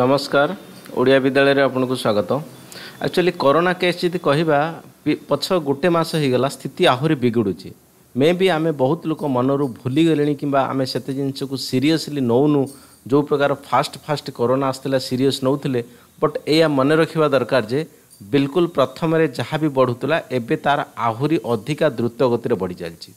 ନମସ୍କାର ଓଡ଼ିଆ ବିଦ୍ୟାଳୟରେ ଆପଣଙ୍କୁ ସ୍ୱାଗତ ଆକ୍ଚୁଆଲି କରୋନା କେସ୍ ଯଦି କହିବା ପଛ ଗୋଟେ ମାସ ହୋଇଗଲା ସ୍ଥିତି ଆହୁରି ବିଗୁଡ଼ୁଛି ମେ ବି ଆମେ ବହୁତ ଲୋକ ମନରୁ ଭୁଲିଗଲେଣି କିମ୍ବା ଆମେ ସେତେ ଜିନିଷକୁ ସିରିୟସ୍ଲି ନେଉନୁ ଯେଉଁ ପ୍ରକାର ଫାଷ୍ଟ ଫାଷ୍ଟ କରୋନା ଆସିଥିଲା ସିରିୟସ୍ ନେଉଥିଲେ ବଟ୍ ଏଇଆ ମନେ ରଖିବା ଦରକାର ଯେ ବିଲକୁଲ ପ୍ରଥମରେ ଯାହା ବି ବଢ଼ୁଥିଲା ଏବେ ତା'ର ଆହୁରି ଅଧିକା ଦ୍ରୁତ ଗତିରେ ବଢ଼ି ଚାଲିଛି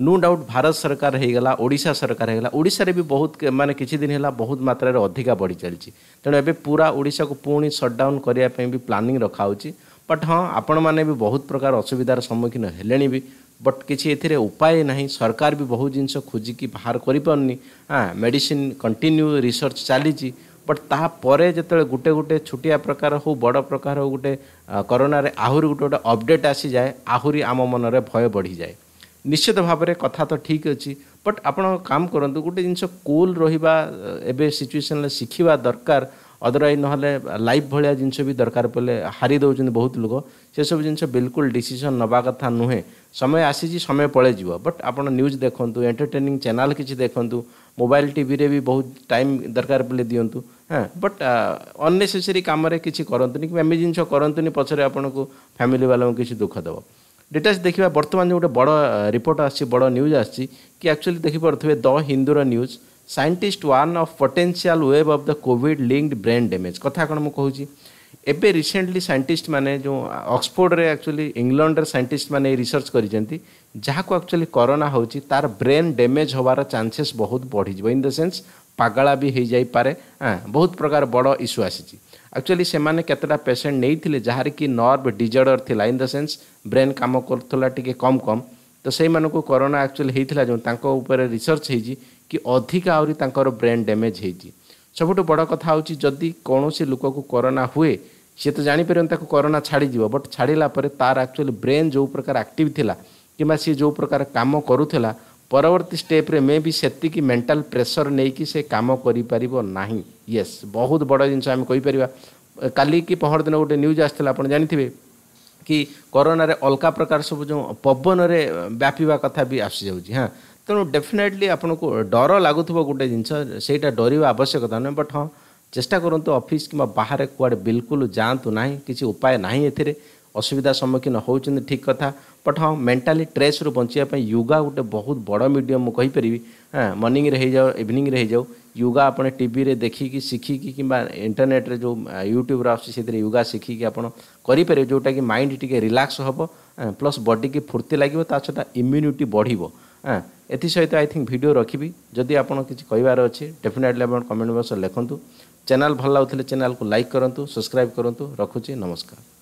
नो डाउट भारत सरकार ହେଇଗଲା ଓଡ଼ିଶା ସରକାର ହେଇଗଲା ଓଡ଼ିଶାରେ ବି ବହୁତ ମାନେ କିଛି ଦିନ ହେଲା ବହୁତ ମାତ୍ରାରେ ଅଧିକା ବଢ଼ି ଚାଲିଛି ତେଣୁ ଏବେ ପୁରା ଓଡ଼ିଶାକୁ ପୁଣି ସଟ୍ଡାଉନ୍ କରିବା ପାଇଁ ବି ପ୍ଲାନିଂ ରଖାହେଉଛି ବଟ୍ ହଁ ଆପଣମାନେ ବି ବହୁତ ପ୍ରକାର ଅସୁବିଧାର ସମ୍ମୁଖୀନ ହେଲେଣି ବି ବଟ୍ କିଛି ଏଥିରେ ଉପାୟ ନାହିଁ ସରକାର ବି ବହୁତ ଜିନିଷ ଖୋଜିକି ବାହାର କରିପାରୁନି ହଁ ମେଡ଼ିସିନ୍ କଣ୍ଟିନ୍ୟୁ ରିସର୍ଚ୍ଚ ଚାଲିଛି ବଟ୍ ତାପରେ ଯେତେବେଳେ ଗୋଟେ ଗୋଟେ ଛୋଟିଆ ପ୍ରକାର ହଉ ବଡ଼ ପ୍ରକାର ହଉ ଗୋଟେ କରୋନାରେ ଆହୁରି ଗୋଟେ ଗୋଟେ ଅପଡ଼େଟ୍ ଆସିଯାଏ ଆହୁରି ଆମ ମନରେ ଭୟ ବଢ଼ିଯାଏ ନିଶ୍ଚିତ ଭାବରେ କଥା ତ ଠିକ୍ ଅଛି ବଟ୍ ଆପଣ କାମ କରନ୍ତୁ ଗୋଟେ ଜିନିଷ କୁଲ୍ ରହିବା ଏବେ ସିଚୁଏସନ୍ରେ ଶିଖିବା ଦରକାର ଅଦରୱାଇଜ୍ ନହେଲେ ଲାଇଫ୍ ଭଳିଆ ଜିନିଷ ବି ଦରକାର ପଡ଼ିଲେ ହାରି ଦେଉଛନ୍ତି ବହୁତ ଲୋକ ସେସବୁ ଜିନିଷ ବିଲକୁଲ ଡିସିସନ୍ ନେବା କଥା ନୁହେଁ ସମୟ ଆସିଛି ସମୟ ପଳେଇଯିବ ବଟ୍ ଆପଣ ନ୍ୟୁଜ୍ ଦେଖନ୍ତୁ ଏଣ୍ଟରଟେନିଂ ଚ୍ୟାନେଲ୍ କିଛି ଦେଖନ୍ତୁ ମୋବାଇଲ୍ ଟିଭିରେ ବି ବହୁତ ଟାଇମ୍ ଦରକାର ପଡ଼ିଲେ ଦିଅନ୍ତୁ ହଁ ବଟ୍ ଅନ୍ନେସେସରୀ କାମରେ କିଛି କରନ୍ତୁନି କିମ୍ବା ଏମିତି ଜିନିଷ କରନ୍ତୁନି ପଛରେ ଆପଣଙ୍କୁ ଫ୍ୟାମିଲି ବାଲାଙ୍କୁ କିଛି ଦୁଃଖ ଦେବ ଡେଟାସ୍ ଦେଖିବା ବର୍ତ୍ତମାନ ଗୋଟେ ବଡ଼ ରିପୋର୍ଟ ଆସିଛି ବଡ଼ ନ୍ୟୁଜ୍ ଆସିଛି କି ଆକ୍ଚୁଆଲି ଦେଖିପାରୁଥିବେ ଦ ହିନ୍ଦୁର news scientist one of potential wave of the COVID linked brain damage କଥା କ'ଣ ମୁଁ କହୁଛି ଏବେ ରିସେଣ୍ଟଲି ସାଇଣ୍ଟିଷ୍ଟ ମାନେ ଯେଉଁ ଅକ୍ସଫୋର୍ଡ଼ରେ ଆକ୍ଚୁଆଲି ଇଂଲଣ୍ଡର ସାଇଣ୍ଟିଷ୍ଟ ମାନେ ରିସର୍ଚ୍ଚ କରିଛନ୍ତି ଯାହାକୁ ଆକ୍ଚୁଆଲି କରୋନା ହେଉଛି ତାର ବ୍ରେନ୍ ଡ୍ୟାମେଜ୍ ହେବାର ଚାନ୍ସେସ୍ ବହୁତ ବଢ଼ିଯିବ ଇନ୍ ଦ ସେନ୍ସ ପାଗଳା ବି ହେଇଯାଇପାରେ ବହୁତ ପ୍ରକାର ବଡ଼ ଇସ୍ୟୁ ଆସିଛି ଆକ୍ଚୁଆଲି ସେମାନେ କେତେଟା ପେସେଣ୍ଟ ନେଇଥିଲେ ଯାହାରିକି ନର୍ଭ ଡିଜର୍ଡର ଥିଲା ଇନ୍ ଦ ସେନ୍ସ ବ୍ରେନ୍ କାମ କରୁଥିଲା ଟିକେ କମ୍ କମ୍ ତ ସେଇମାନଙ୍କୁ କରୋନା ଆକ୍ଚୁଆଲି ହେଇଥିଲା ଯେଉଁ ତାଙ୍କ ଉପରେ ରିସର୍ଚ୍ଚ ହେଇଛି କି ଅଧିକା ଆହୁରି ତାଙ୍କର ବ୍ରେନ୍ ଡ୍ୟାମେଜ୍ ହେଇଛି ସବୁଠୁ ବଡ଼ କଥା ହେଉଛି ଯଦି କୌଣସି ଲୋକକୁ କରୋନା ହୁଏ ସିଏ ତ ଜାଣିପାରିବନି ତାକୁ କରୋନା ଛାଡ଼ିଯିବ ବଟ୍ ଛାଡ଼ିଲା ପରେ ତାର ଆକ୍ଚୁଆଲି ବ୍ରେନ୍ ଯେଉଁ ପ୍ରକାର ଆକ୍ଟିଭ୍ ଥିଲା କିମ୍ବା ସିଏ ଯେଉଁ ପ୍ରକାର କାମ କରୁଥିଲା ପରବର୍ତ୍ତୀ ଷ୍ଟେପ୍ରେ ମେ ବି ସେତିକି ମେଣ୍ଟାଲ୍ ପ୍ରେସର୍ ନେଇକି ସେ କାମ କରିପାରିବ ନାହିଁ ୟେସ୍ ବହୁତ ବଡ଼ ଜିନିଷ ଆମେ କହିପାରିବା କାଲି କି ପହରଦିନ ଗୋଟେ ନ୍ୟୁଜ୍ ଆସିଥିଲା ଆପଣ ଜାଣିଥିବେ କି କରୋନାରେ ଅଲଗା ପ୍ରକାର ସବୁ ଯେଉଁ ପବନରେ ବ୍ୟାପିବା କଥା ବି ଆସିଯାଉଛି ହଁ ତେଣୁ ଡେଫିନେଟଲି ଆପଣଙ୍କୁ ଡର ଲାଗୁଥିବ ଗୋଟେ ଜିନିଷ ସେଇଟା ଡରିବା ଆବଶ୍ୟକତା ନୁହେଁ ବଟ୍ ହଁ ଚେଷ୍ଟା କରନ୍ତୁ ଅଫିସ୍ କିମ୍ବା ବାହାରେ କୁଆଡ଼େ ବିଲକୁଲ ଯାଆନ୍ତୁ ନାହିଁ କିଛି ଉପାୟ ନାହିଁ ଏଥିରେ ଅସୁବିଧା ସମ୍ମୁଖୀନ ହେଉଛନ୍ତି ଠିକ୍ କଥା ବଟ୍ ହଁ ମେଣ୍ଟାଲି ଟ୍ରେସ୍ରୁ ବଞ୍ଚିବା ପାଇଁ ୟୋଗା ଗୋଟେ ବହୁତ ବଡ଼ ମିଡ଼ିୟମ୍ ମୁଁ କହିପାରିବି ହଁ ମର୍ଣ୍ଣିଂରେ ହେଇଯାଉ ଇଭିନିଂରେ ହେଇଯାଉ ୟୋଗା ଆପଣ ଟିଭିରେ ଦେଖିକି ଶିଖିକି କିମ୍ବା ଇଣ୍ଟରନେଟ୍ରେ ଯେଉଁ ୟୁଟ୍ୟୁବ୍ରେ ଆସୁଛି ସେଥିରେ ୟୋଗା ଶିଖିକି ଆପଣ କରିପାରିବେ ଯେଉଁଟାକି ମାଇଣ୍ଡ ଟିକେ ରିଲାକ୍ସ ହେବ ପ୍ଲସ୍ ବଡ଼ିକି ଫୁର୍ତ୍ତି ଲାଗିବ ତା ଛଡ଼ା ଇମ୍ୟୁନିଟି ବଢ଼ିବ ହଁ ଏଥିସହିତ ଆଇ ଥିଙ୍କ ଭିଡ଼ିଓ ରଖିବି ଯଦି ଆପଣ କିଛି କହିବାର ଅଛି ଡେଫିନେଟଲି ଆପଣ କମେଣ୍ଟ ବକ୍ସରେ ଲେଖନ୍ତୁ ଚ୍ୟାନେଲ ଭଲ ଲାଗୁଥିଲେ ଚ୍ୟାନେଲକୁ ଲାଇକ୍ କରନ୍ତୁ ସବସ୍କ୍ରାଇବ୍ କରନ୍ତୁ ରଖୁଛି ନମସ୍କାର